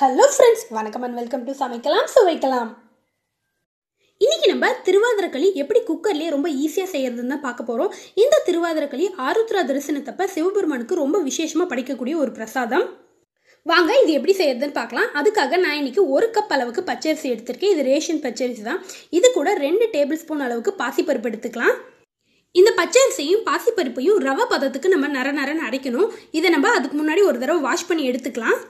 hello friends வணக்கம் and welcome to சமைக்கலாம் சுவைக்கலாம் இன்றைக்கி நம்ம திருவாதிரக்களி எப்படி குக்கர்லேயே ரொம்ப ஈஸியாக செய்கிறதுன்னு தான் பார்க்க போகிறோம் இந்த திருவாதிரக்களி ஆருத்ரா தரிசனத்தப்ப சிவபெருமானுக்கு ரொம்ப விசேஷமாக படிக்கக்கூடிய ஒரு பிரசாதம் வாங்க இது எப்படி செய்யறதுன்னு பார்க்கலாம் அதுக்காக நான் இன்றைக்கி ஒரு கப் அளவுக்கு பச்சரிசி எடுத்திருக்கேன் இது ரேஷன் பச்சரிசி தான் இது கூட ரெண்டு டேபிள் ஸ்பூன் அளவுக்கு பாசிப்பருப்பு எடுத்துக்கலாம் இந்த பச்சரிசையும் பாசிப்பருப்பையும் ரவ பதத்துக்கு நம்ம நர நரன்னு அரைக்கணும் இதை நம்ம அதுக்கு முன்னாடி ஒரு தடவை வாஷ் பண்ணி எடுத்துக்கலாம்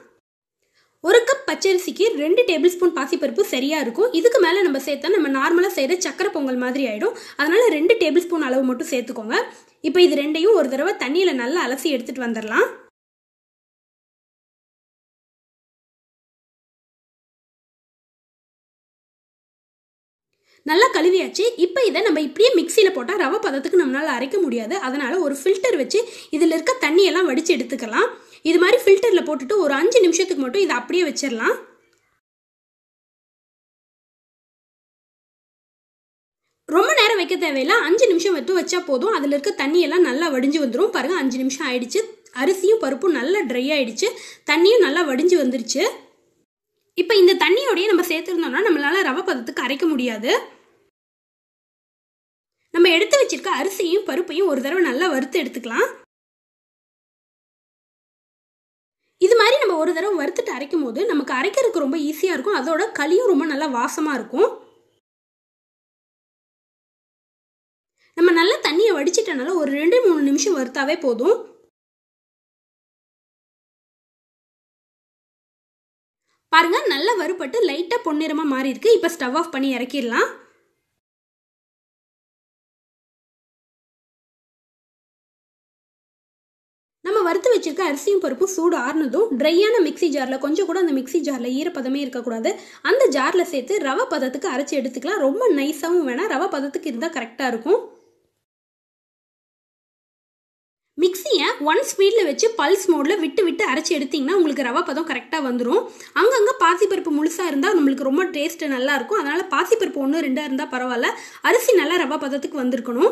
ஒரு கப் பச்சரிசிக்கு ரெண்டு டேபிள் ஸ்பூன் பாசிப்பருப்பு சரியாக இருக்கும் இதுக்கு மேலே நம்ம சேர்த்தா நம்ம நார்மலாக செய்கிற சக்கரை பொங்கல் மாதிரி ஆகிடும் அதனால் ரெண்டு டேபிள் ஸ்பூன் அளவு மட்டும் சேர்த்துக்கோங்க இப்போ இது ரெண்டையும் ஒரு தடவை தண்ணியில் நல்லா அலசி எடுத்துகிட்டு வந்துடலாம் நல்லா கழுவியாச்சு இப்போ இதை நம்ம இப்படியே மிக்சியில் போட்டால் ரவை பதத்துக்கு நம்மளால் அரைக்க முடியாது அதனால் ஒரு ஃபில்டர் வச்சு இதில் இருக்க தண்ணியெல்லாம் வடித்து எடுத்துக்கலாம் இது மாதிரி ஃபில்டரில் போட்டுட்டு ஒரு அஞ்சு நிமிஷத்துக்கு மட்டும் இதை அப்படியே வச்சிடலாம் ரொம்ப நேரம் வைக்க தேவையில்ல அஞ்சு நிமிஷம் வைத்து வச்சா போதும் அதில் இருக்க தண்ணியெல்லாம் நல்லா வடிஞ்சு வந்துடும் பாருங்கள் அஞ்சு நிமிஷம் ஆயிடுச்சு அரிசியும் பருப்பும் நல்லா ட்ரை ஆயிடுச்சு தண்ணியும் நல்லா வடிஞ்சு வந்துருச்சு இப்போ இந்த தண்ணியோடய நம்ம சேர்த்துருந்தோம்னா நம்மளால் ரவை பதத்துக்கு அரைக்க முடியாது நம்ம எடுத்து வச்சிருக்க அரிசியும் பருப்பையும் ஒரு தடவை நல்லா வறுத்து எடுத்துக்கலாம் இது மாதிரி நம்ம ஒரு தடவை வறுத்துட்டு அரைக்கும் போது நமக்கு அரைக்கிறதுக்கு ரொம்ப ஈஸியாக இருக்கும் அதோட களியும் ரொம்ப நல்லா வாசமாக இருக்கும் நம்ம நல்லா தண்ணியை வடிச்சிட்டனால ஒரு ரெண்டு மூணு நிமிஷம் வறுத்தாவே போதும் பாருங்க நல்லா வறுபட்டு லைட்டாக பொன்னிறமாக மாறி இருக்கு இப்போ ஸ்டவ் ஆஃப் பண்ணி இறக்கிடலாம் வறுத்து வச்சிருக்க அரிசியும் பருப்பும் சூடு ஆறுனதும் ட்ரையான மிக்சி ஜாரில் கொஞ்சம் கூட அந்த மிக்சி ஜாரில் ஈரப்பதமே இருக்கக்கூடாது அந்த ஜாரில் சேர்த்து ரவை பதத்துக்கு அரைச்சி எடுத்துக்கலாம் ரொம்ப நைஸாகவும் வேணாம் ரவை பதத்துக்கு இருந்தால் கரெக்டாக இருக்கும் மிக்சியை ஒன் ஸ்பீடில் வச்சு பல்ஸ் மோடில் விட்டு விட்டு அரைச்சி எடுத்திங்கன்னா உங்களுக்கு ரவா பதம் கரெக்டாக வந்துடும் அங்கங்கே பாசிப்பருப்பு முழுசாக இருந்தால் நம்மளுக்கு ரொம்ப டேஸ்ட்டு நல்லாயிருக்கும் அதனால் பாசிப்பருப்பு ஒன்று ரெண்டாக இருந்தால் பரவாயில்ல அரிசி நல்லா ரவா பதத்துக்கு வந்திருக்கணும்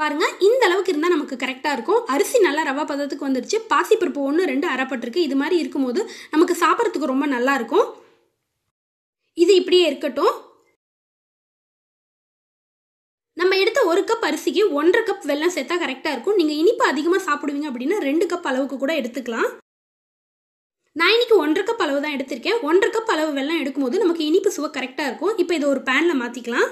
பாருங்கள் இந்த அளவுக்கு இருந்தால் நமக்கு கரெக்டாக இருக்கும் அரிசி நல்லா ரவா பதத்துக்கு வந்துருச்சு பாசிப்பருப்பு ஒன்று ரெண்டு அரைப்பட்டிருக்கு இது மாதிரி இருக்கும்போது நமக்கு சாப்பிட்றதுக்கு ரொம்ப நல்லாயிருக்கும் இது இப்படியே இருக்கட்டும் நம்ம எடுத்த ஒரு கப் அரிசிக்கு ஒன்றரை கப் வெள்ளம் சேர்த்தா கரெக்டாக இருக்கும் நீங்கள் இனிப்பு அதிகமாக சாப்பிடுவீங்க அப்படின்னா ரெண்டு கப் அளவுக்கு கூட எடுத்துக்கலாம் நான் இன்றைக்கி ஒன்றரை கப் அளவு தான் எடுத்திருக்கேன் ஒன்றரை கப் அளவு வெள்ளம் எடுக்கும்போது நமக்கு இனிப்பு சுவை கரெக்டாக இருக்கும் இப்போ இதை ஒரு பேனில் மாற்றிக்கலாம்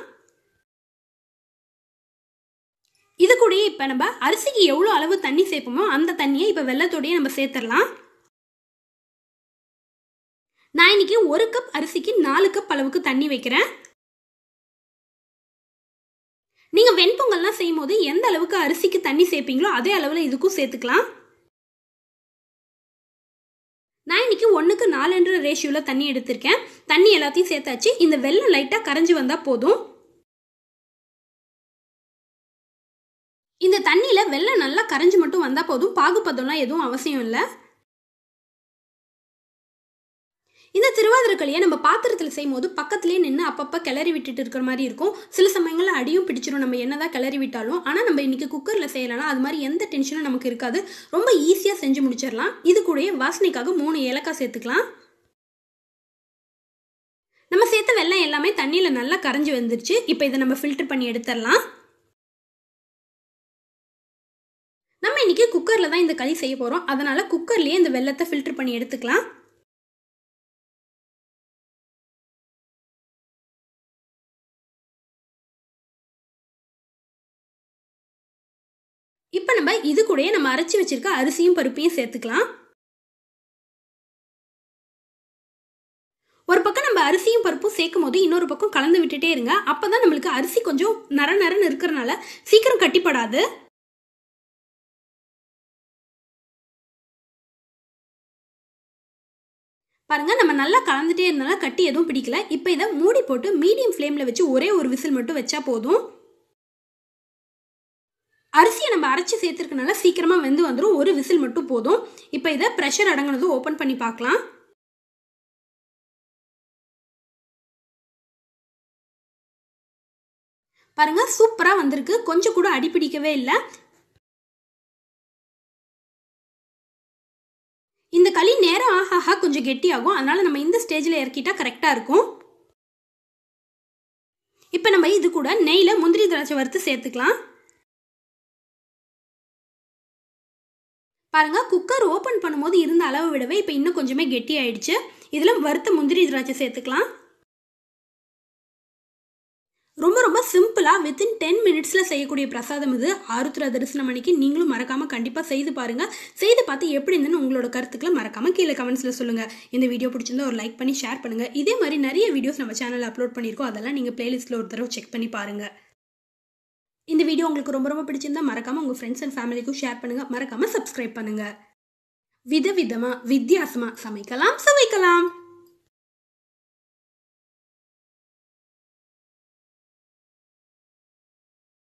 இது கூடயே இப்போ நம்ம அரிசிக்கு எவ்வளோ அளவு தண்ணி சேர்ப்போமோ அந்த தண்ணியை இப்போ வெள்ளத்தோடையே நம்ம சேர்த்துடலாம் நான் இன்னைக்கு ஒரு கப் அரிசிக்கு நாலு கப் அளவுக்கு தண்ணி வைக்கிறேன் நீங்கள் வெண்பொங்கல்லாம் செய்யும் போது எந்த அளவுக்கு அரிசிக்கு தண்ணி சேர்ப்பீங்களோ அதே அளவில் இதுக்கும் சேர்த்துக்கலாம் நான் இன்னைக்கு ஒன்றுக்கு நாலுன்ற ரேஷியோவில் தண்ணி எடுத்திருக்கேன் தண்ணி எல்லாத்தையும் சேர்த்தாச்சு இந்த வெள்ளம் லைட்டாக கரைஞ்சி வந்தால் போதும் வெள்ளை நல்லா கரைஞ்சி மட்டும் வந்தால் போதும் பாகுபதம்லாம் எதுவும் அவசியம் இல்லை இந்த திருவாதிரக்கலையை நம்ம பாத்திரத்தில் செய்யும் போது பக்கத்துலேயே நின்று அப்பப்போ கிளறி விட்டுட்டு இருக்கிற மாதிரி இருக்கும் சில சமயங்களில் அடியும் பிடிச்சிடும் நம்ம என்ன தான் கிளறி விட்டாலும் ஆனால் நம்ம இன்றைக்கி குக்கரில் செய்யலாம் அது மாதிரி எந்த டென்ஷனும் நமக்கு இருக்காது ரொம்ப ஈஸியாக செஞ்சு முடிச்சிடலாம் இது கூடயே வாசனைக்காக மூணு ஏலக்காய் சேர்த்துக்கலாம் நம்ம சேர்த்த வெள்ளம் எல்லாமே தண்ணியில் நல்லா கரைஞ்சி வந்துருச்சு இப்போ இதை நம்ம ஃபில்டர் பண்ணி எடுத்துடலாம் இங்கே குக்கரில் தான் இந்த களி செய்ய போகிறோம் அதனால் குக்கர்லேயே இந்த வெள்ளத்தை ஃபில்டர் பண்ணி எடுத்துக்கலாம் இப்போ நம்ம இது கூடயே நம்ம அரைச்சி வச்சிருக்க அரிசியும் பருப்பையும் சேர்த்துக்கலாம் ஒரு பக்கம் நம்ம அரிசியும் பருப்பும் சேர்க்கும் போது இன்னொரு பக்கம் கலந்து விட்டுட்டே இருங்க அப்போ தான் நம்மளுக்கு அரிசி கொஞ்சம் நர நரன்னு இருக்கிறனால சீக்கிரம் கட்டிப்படாது பாருங்கள் நம்ம நல்லா கலந்துட்டே இருந்தாலும் கட்டி எதுவும் பிடிக்கல இப்போ இதை மூடி போட்டு மீடியம் ஃப்ளேமில் வச்சு ஒரே ஒரு விசில் மட்டும் வச்சா போதும் அரிசியை நம்ம அரைச்சி சேர்த்துருக்கனால சீக்கிரமாக வெந்து வந்துடும் ஒரு விசில் மட்டும் போதும் இப்போ இதை ப்ரெஷர் அடங்கினதும் ஓப்பன் பண்ணி பார்க்கலாம் பாருங்கள் சூப்பராக வந்திருக்கு கொஞ்சம் கூட அடிப்பிடிக்கவே இல்லை ஆஹாஹா ஆக கொஞ்சம் கெட்டியாகும் அதனால் நம்ம இந்த ஸ்டேஜில் இறக்கிட்டால் கரெக்டாக இருக்கும் இப்போ நம்ம இது கூட நெய்யில் முந்திரி திராட்சை வறுத்து சேர்த்துக்கலாம் பாருங்க குக்கர் ஓப்பன் பண்ணும்போது இருந்த அளவு விடவே இப்போ இன்னும் கொஞ்சமே கெட்டி ஆயிடுச்சு இதில் வறுத்த முந்திரி திராட்சை சேர்த்துக்கலாம் ரொம்ப ரொம்ப சிம்பிளாக வித்தின் டென் மினிட்ஸில் செய்யக்கூடிய பிரசாதம் இது ஆருத்ரா தரிசனம் அன்னைக்கு நீங்களும் மறக்காமல் கண்டிப்பாக செய்து பாருங்கள் செய்து பார்த்து எப்படி இருந்ததுன்னு உங்களோட கருத்துக்களை மறக்காமல் கீழே கமெண்ட்ஸில் சொல்லுங்கள் இந்த வீடியோ பிடிச்சிருந்தா ஒரு லைக் பண்ணி ஷேர் பண்ணுங்கள் இதே மாதிரி நிறைய வீடியோஸ் நம்ம சேனலில் அப்லோட் பண்ணியிருக்கோம் அதெல்லாம் நீங்கள் பிளேலிஸ்ட்டில் ஒரு தடவை செக் பண்ணி பாருங்கள் இந்த வீடியோ உங்களுக்கு ரொம்ப ரொம்ப பிடிச்சிருந்தா மறக்காமல் உங்கள் ஃப்ரெண்ட்ஸ் அண்ட் ஃபேமிலிக்கும் ஷேர் பண்ணுங்கள் மறக்காமல் சப்ஸ்கிரைப் பண்ணுங்கள் விதவிதமாக வித்தியாசமாக சமைக்கலாம் சமைக்கலாம்